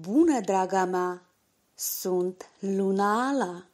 Bună, draga mea! Sunt Luna Ala!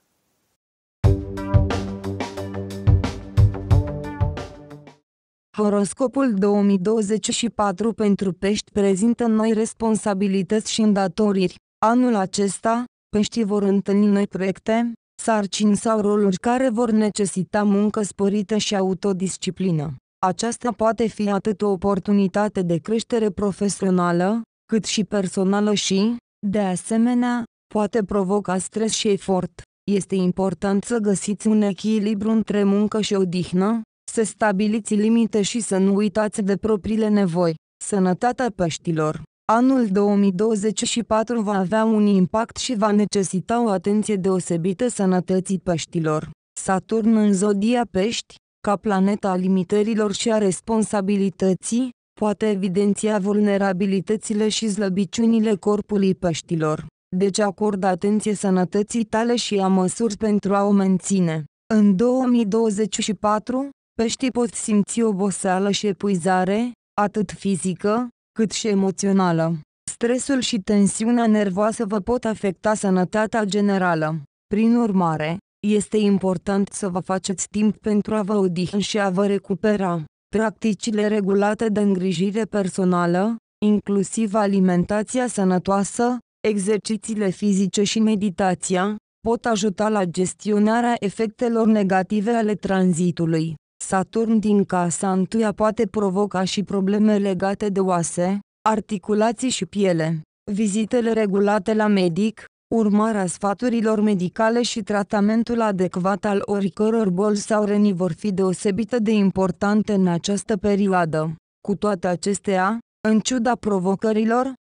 Horoscopul 2024 pentru pești prezintă noi responsabilități și îndatoriri. Anul acesta, peștii vor întâlni noi proiecte, sarcini sau roluri care vor necesita muncă sporită și autodisciplină. Aceasta poate fi atât o oportunitate de creștere profesională, cât și personală și, de asemenea, poate provoca stres și efort. Este important să găsiți un echilibru între muncă și odihnă, să stabiliți limite și să nu uitați de propriile nevoi. Sănătatea peștilor Anul 2024 va avea un impact și va necesita o atenție deosebită sănătății peștilor. Saturn în zodia pești, ca planeta a limitărilor și a responsabilității, poate evidenția vulnerabilitățile și slăbiciunile corpului peștilor. Deci acordă atenție sănătății tale și ia măsuri pentru a o menține. În 2024, peștii pot simți oboseală și epuizare, atât fizică, cât și emoțională. Stresul și tensiunea nervoasă vă pot afecta sănătatea generală. Prin urmare, este important să vă faceți timp pentru a vă odihni și a vă recupera. Practicile regulate de îngrijire personală, inclusiv alimentația sănătoasă, exercițiile fizice și meditația, pot ajuta la gestionarea efectelor negative ale tranzitului. Saturn din casa întâia poate provoca și probleme legate de oase, articulații și piele. Vizitele regulate la medic, Urmarea sfaturilor medicale și tratamentul adecvat al oricăror boli sau reni vor fi deosebită de importante în această perioadă. Cu toate acestea, în ciuda provocărilor,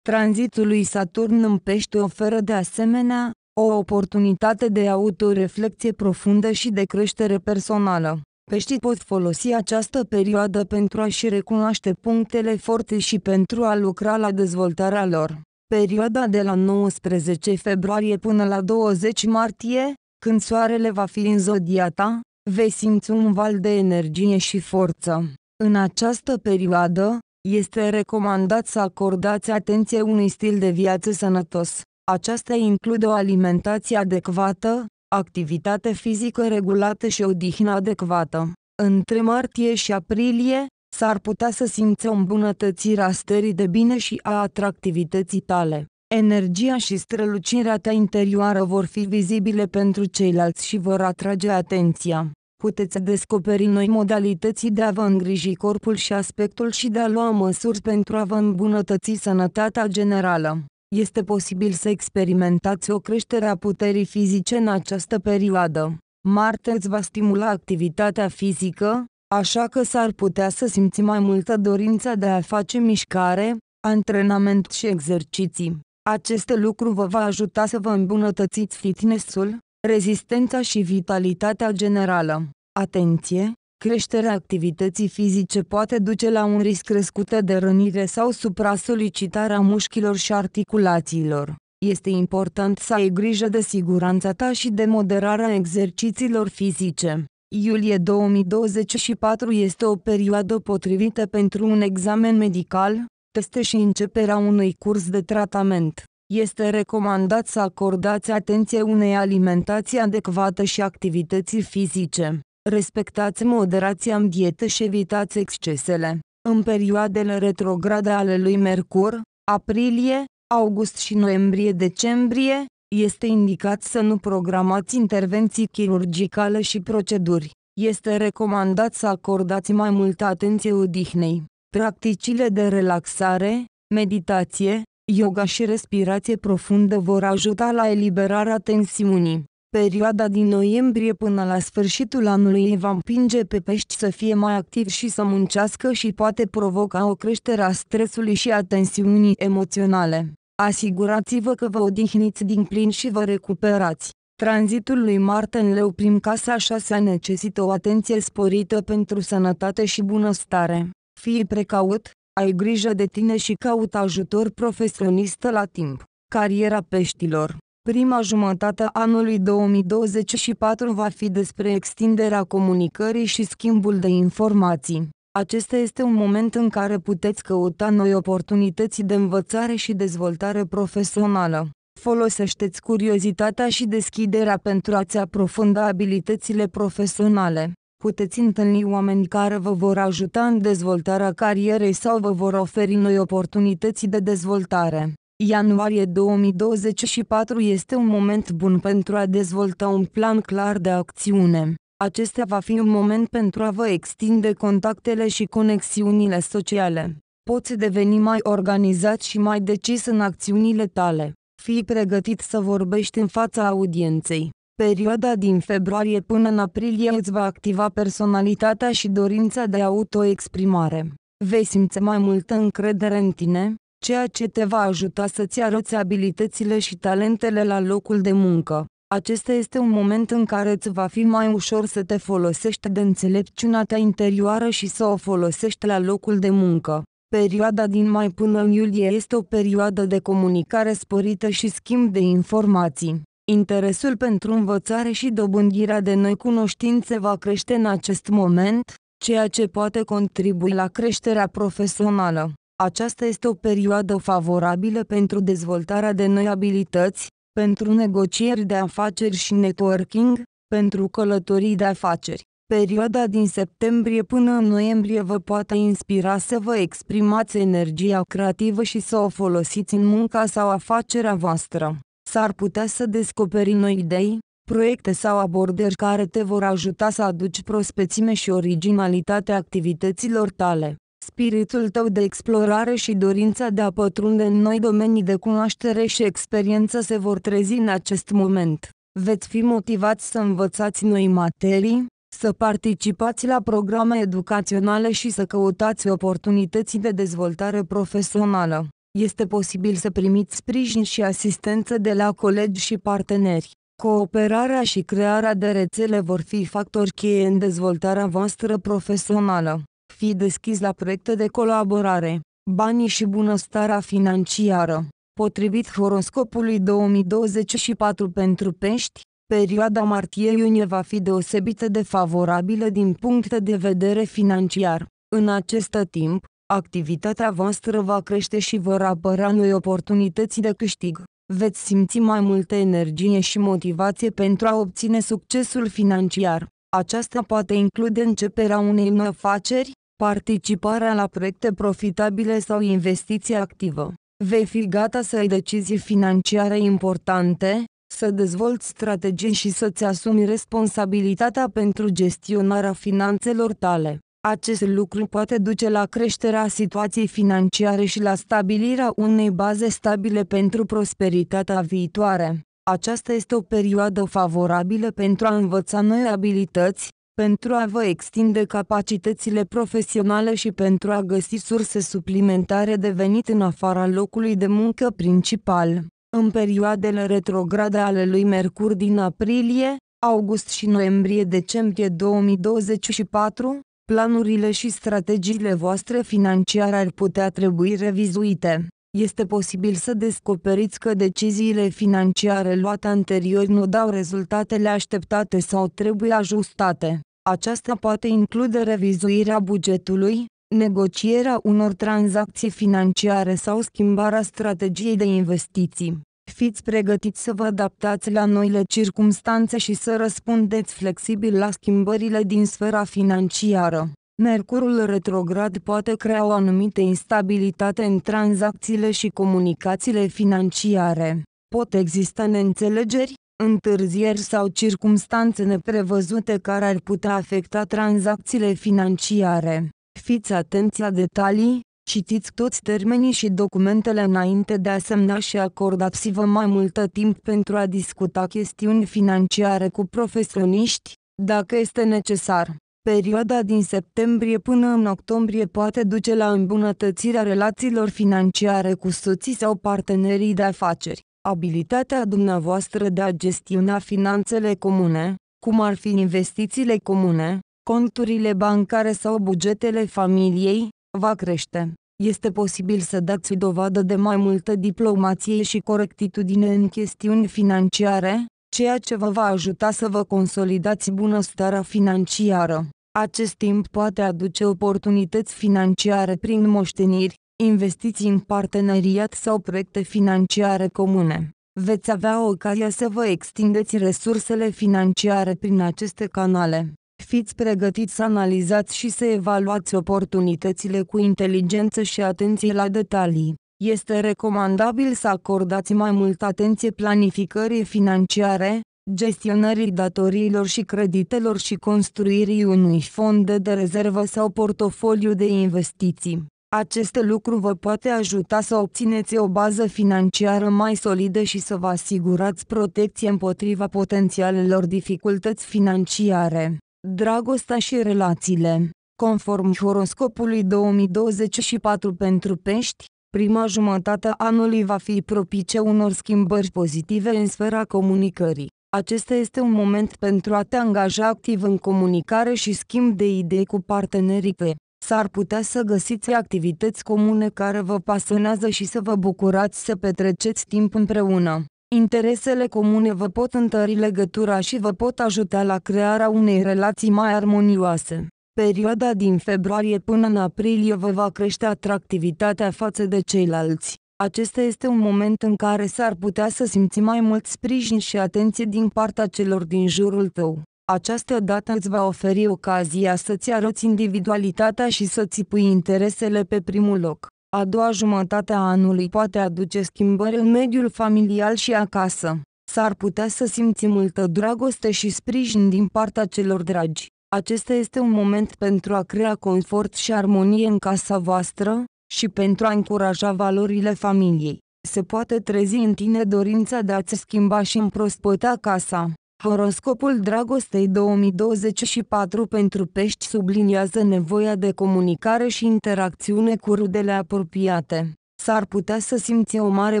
lui Saturn în pește oferă de asemenea o oportunitate de autoreflecție profundă și de creștere personală. Peștii pot folosi această perioadă pentru a-și recunoaște punctele forte și pentru a lucra la dezvoltarea lor perioada de la 19 februarie până la 20 martie, când soarele va fi în zodia ta, vei simți un val de energie și forță. În această perioadă, este recomandat să acordați atenție unui stil de viață sănătos. Aceasta include o alimentație adecvată, activitate fizică regulată și odihnă adecvată. Între martie și aprilie, s-ar putea să simți o îmbunătățire a stării de bine și a atractivității tale. Energia și strălucirea ta interioară vor fi vizibile pentru ceilalți și vor atrage atenția. Puteți descoperi noi modalități de a vă îngriji corpul și aspectul și de a lua măsuri pentru a vă îmbunătăți sănătatea generală. Este posibil să experimentați o creștere a puterii fizice în această perioadă. Marte îți va stimula activitatea fizică, așa că s-ar putea să simți mai multă dorință de a face mișcare, antrenament și exerciții. Acest lucru vă va ajuta să vă îmbunătățiți fitnessul, rezistența și vitalitatea generală. Atenție! Creșterea activității fizice poate duce la un risc crescut de rănire sau supra-solicitarea mușchilor și articulațiilor. Este important să ai grijă de siguranța ta și de moderarea exercițiilor fizice. Iulie 2024 este o perioadă potrivită pentru un examen medical, teste și începerea unui curs de tratament. Este recomandat să acordați atenție unei alimentații adecvate și activității fizice. Respectați moderația în dietă și evitați excesele. În perioadele retrograde ale lui Mercur, aprilie, august și noiembrie-decembrie, este indicat să nu programați intervenții chirurgicale și proceduri. Este recomandat să acordați mai multă atenție odihnei. Practicile de relaxare, meditație, yoga și respirație profundă vor ajuta la eliberarea tensiunii. Perioada din noiembrie până la sfârșitul anului îi va împinge pe pești să fie mai activi și să muncească și poate provoca o creștere a stresului și a tensiunii emoționale. Asigurați-vă că vă odihniți din plin și vă recuperați. Tranzitul lui Marte în leu prim casa 6 necesită o atenție sporită pentru sănătate și bunăstare. Fii precaut, ai grijă de tine și caut ajutor profesionistă la timp. Cariera peștilor Prima jumătate a anului 2024 va fi despre extinderea comunicării și schimbul de informații. Acesta este un moment în care puteți căuta noi oportunități de învățare și dezvoltare profesională. Folosește-ți curiozitatea și deschiderea pentru a-ți aprofunda abilitățile profesionale. Puteți întâlni oameni care vă vor ajuta în dezvoltarea carierei sau vă vor oferi noi oportunități de dezvoltare. Ianuarie 2024 este un moment bun pentru a dezvolta un plan clar de acțiune. Acesta va fi un moment pentru a vă extinde contactele și conexiunile sociale. Poți deveni mai organizat și mai decis în acțiunile tale. Fii pregătit să vorbești în fața audienței. Perioada din februarie până în aprilie îți va activa personalitatea și dorința de autoexprimare. Vei simți mai multă încredere în tine, ceea ce te va ajuta să-ți arăți abilitățile și talentele la locul de muncă. Acesta este un moment în care îți va fi mai ușor să te folosești de înțelepciunea ta interioară și să o folosești la locul de muncă. Perioada din mai până în iulie este o perioadă de comunicare sporită și schimb de informații. Interesul pentru învățare și dobândirea de noi cunoștințe va crește în acest moment, ceea ce poate contribui la creșterea profesională. Aceasta este o perioadă favorabilă pentru dezvoltarea de noi abilități, pentru negocieri de afaceri și networking, pentru călătorii de afaceri. Perioada din septembrie până în noiembrie vă poate inspira să vă exprimați energia creativă și să o folosiți în munca sau afacerea voastră. S-ar putea să descoperi noi idei, proiecte sau abordări care te vor ajuta să aduci prospețime și originalitate activităților tale spiritul tău de explorare și dorința de a pătrunde în noi domenii de cunoaștere și experiență se vor trezi în acest moment. Veți fi motivați să învățați noi materii, să participați la programe educaționale și să căutați oportunității de dezvoltare profesională. Este posibil să primiți sprijin și asistență de la colegi și parteneri. Cooperarea și crearea de rețele vor fi factori cheie în dezvoltarea voastră profesională fi deschis la proiecte de colaborare, banii și bunăstarea financiară. Potrivit horoscopului 2024 pentru pești, perioada martie-iunie va fi deosebită de favorabilă din punct de vedere financiar. În acest timp, activitatea voastră va crește și vor apăra noi oportunități de câștig. Veți simți mai multă energie și motivație pentru a obține succesul financiar. Aceasta poate include începerea unei noi afaceri, participarea la proiecte profitabile sau investiție activă. Vei fi gata să ai decizii financiare importante, să dezvolți strategii și să-ți asumi responsabilitatea pentru gestionarea finanțelor tale. Acest lucru poate duce la creșterea situației financiare și la stabilirea unei baze stabile pentru prosperitatea viitoare. Aceasta este o perioadă favorabilă pentru a învăța noi abilități, pentru a vă extinde capacitățile profesionale și pentru a găsi surse suplimentare de venit în afara locului de muncă principal. În perioadele retrograde ale lui Mercur din aprilie, august și noiembrie-decembrie 2024, planurile și strategiile voastre financiare ar putea trebui revizuite. Este posibil să descoperiți că deciziile financiare luate anterior nu dau rezultatele așteptate sau trebuie ajustate. Aceasta poate include revizuirea bugetului, negocierea unor tranzacții financiare sau schimbarea strategiei de investiții. Fiți pregătiți să vă adaptați la noile circumstanțe și să răspundeți flexibil la schimbările din sfera financiară. Mercurul retrograd poate crea o anumită instabilitate în tranzacțiile și comunicațiile financiare. Pot exista neînțelegeri, întârzieri sau circumstanțe neprevăzute care ar putea afecta tranzacțiile financiare. Fiți atenți la detalii, citiți toți termenii și documentele înainte de a semna și acordați-vă mai multă timp pentru a discuta chestiuni financiare cu profesioniști, dacă este necesar. Perioada din septembrie până în octombrie poate duce la îmbunătățirea relațiilor financiare cu soții sau partenerii de afaceri abilitatea dumneavoastră de a gestiona finanțele comune, cum ar fi investițiile comune, conturile bancare sau bugetele familiei, va crește. Este posibil să dați dovadă de mai multă diplomație și corectitudine în chestiuni financiare, ceea ce vă va ajuta să vă consolidați bunăstarea financiară. Acest timp poate aduce oportunități financiare prin moșteniri, investiți în parteneriat sau proiecte financiare comune. Veți avea ocazia să vă extindeți resursele financiare prin aceste canale. Fiți pregătiți să analizați și să evaluați oportunitățile cu inteligență și atenție la detalii. Este recomandabil să acordați mai mult atenție planificării financiare, gestionării datoriilor și creditelor și construirii unui fond de rezervă sau portofoliu de investiții. Aceste lucru vă poate ajuta să obțineți o bază financiară mai solidă și să vă asigurați protecție împotriva potențialelor dificultăți financiare. Dragostea și relațiile Conform horoscopului 2024 pentru pești, prima jumătate a anului va fi propice unor schimbări pozitive în sfera comunicării. Acesta este un moment pentru a te angaja activ în comunicare și schimb de idei cu partenerii tăi s-ar putea să găsiți activități comune care vă pasionează și să vă bucurați să petreceți timp împreună. Interesele comune vă pot întări legătura și vă pot ajuta la crearea unei relații mai armonioase. Perioada din februarie până în aprilie vă va crește atractivitatea față de ceilalți. Acesta este un moment în care s-ar putea să simți mai mult sprijin și atenție din partea celor din jurul tău. Această dată îți va oferi ocazia să-ți arăți individualitatea și să-ți pui interesele pe primul loc. A doua jumătate a anului poate aduce schimbări în mediul familial și acasă. S-ar putea să simți multă dragoste și sprijin din partea celor dragi. Acesta este un moment pentru a crea confort și armonie în casa voastră și pentru a încuraja valorile familiei. Se poate trezi în tine dorința de a-ți schimba și împrospăta casa. Horoscopul dragostei 2024 pentru pești subliniază nevoia de comunicare și interacțiune cu rudele apropiate. S-ar putea să simți o mare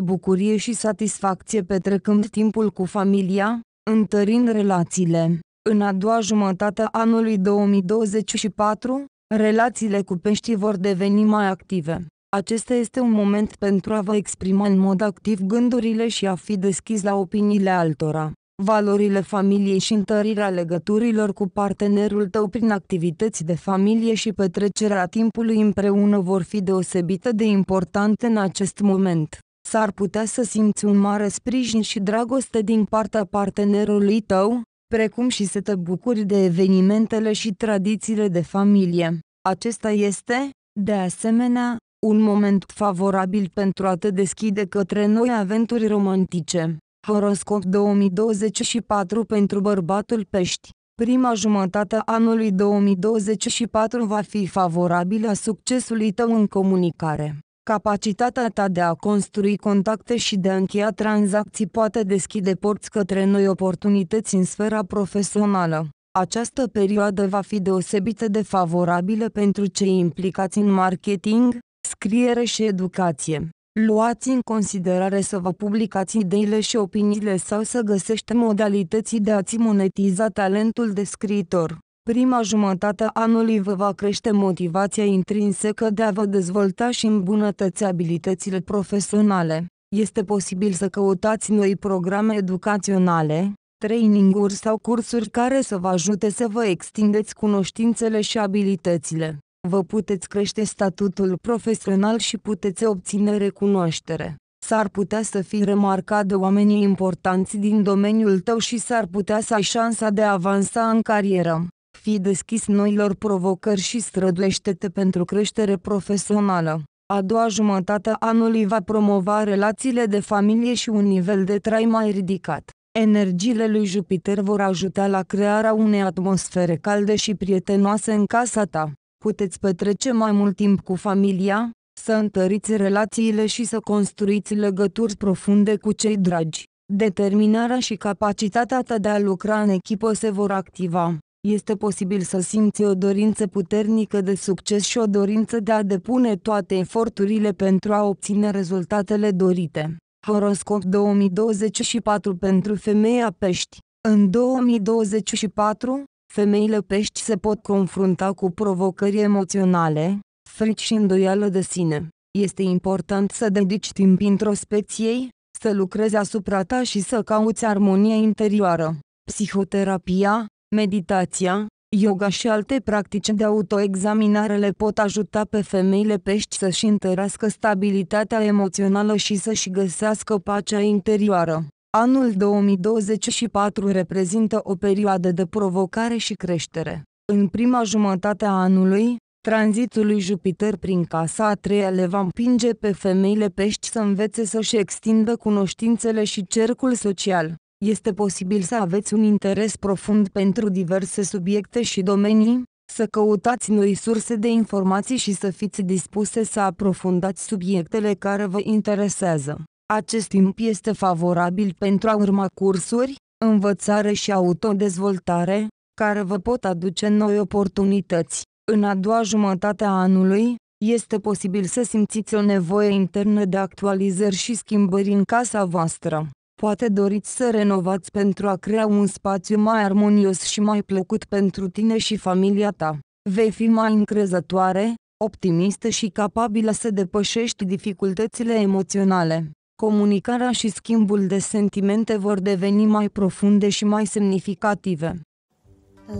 bucurie și satisfacție petrecând timpul cu familia, întărind relațiile. În a doua jumătate a anului 2024, relațiile cu peștii vor deveni mai active. Acesta este un moment pentru a vă exprima în mod activ gândurile și a fi deschis la opiniile altora valorile familiei și întărirea legăturilor cu partenerul tău prin activități de familie și petrecerea timpului împreună vor fi deosebite de importante în acest moment. S-ar putea să simți un mare sprijin și dragoste din partea partenerului tău, precum și să te bucuri de evenimentele și tradițiile de familie. Acesta este, de asemenea, un moment favorabil pentru a te deschide către noi aventuri romantice. Horoscop 2024 pentru bărbatul pești. Prima jumătate a anului 2024 va fi favorabilă succesului tău în comunicare. Capacitatea ta de a construi contacte și de a încheia tranzacții poate deschide porți către noi oportunități în sfera profesională. Această perioadă va fi deosebită de favorabilă pentru cei implicați în marketing, scriere și educație. Luați în considerare să vă publicați ideile și opiniile sau să găsește modalității de a-ți monetiza talentul de scriitor. Prima jumătate a anului vă va crește motivația intrinsecă de a vă dezvolta și îmbunătăți abilitățile profesionale. Este posibil să căutați noi programe educaționale, traininguri sau cursuri care să vă ajute să vă extindeți cunoștințele și abilitățile vă puteți crește statutul profesional și puteți obține recunoaștere. S-ar putea să fii remarcat de oamenii importanți din domeniul tău și s-ar putea să ai șansa de a avansa în carieră. Fii deschis noilor provocări și străduiește-te pentru creștere profesională. A doua jumătate a anului va promova relațiile de familie și un nivel de trai mai ridicat. Energiile lui Jupiter vor ajuta la crearea unei atmosfere calde și prietenoase în casa ta puteți petrece mai mult timp cu familia, să întăriți relațiile și să construiți legături profunde cu cei dragi. Determinarea și capacitatea ta de a lucra în echipă se vor activa. Este posibil să simți o dorință puternică de succes și o dorință de a depune toate eforturile pentru a obține rezultatele dorite. Horoscop 2024 pentru femeia pești. În 2024, femeile pești se pot confrunta cu provocări emoționale, frici și îndoială de sine. Este important să dedici timp introspecției, să lucrezi asupra ta și să cauți armonia interioară. Psihoterapia, meditația, yoga și alte practici de autoexaminare le pot ajuta pe femeile pești să-și întărească stabilitatea emoțională și să-și găsească pacea interioară. Anul 2024 reprezintă o perioadă de provocare și creștere. În prima jumătate a anului, tranzitul lui Jupiter prin casa a treia le va împinge pe femeile pești să învețe să-și extindă cunoștințele și cercul social. Este posibil să aveți un interes profund pentru diverse subiecte și domenii, să căutați noi surse de informații și să fiți dispuse să aprofundați subiectele care vă interesează. Acest timp este favorabil pentru a urma cursuri, învățare și autodezvoltare, care vă pot aduce noi oportunități. În a doua jumătate a anului, este posibil să simțiți o nevoie internă de actualizări și schimbări în casa voastră. Poate doriți să renovați pentru a crea un spațiu mai armonios și mai plăcut pentru tine și familia ta. Vei fi mai încrezătoare, optimistă și capabilă să depășești dificultățile emoționale comunicarea și schimbul de sentimente vor deveni mai profunde și mai semnificative.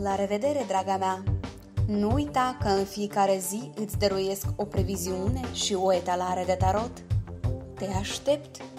La revedere, draga mea! Nu uita că în fiecare zi îți dăruiesc o previziune și o etalare de tarot. Te aștept!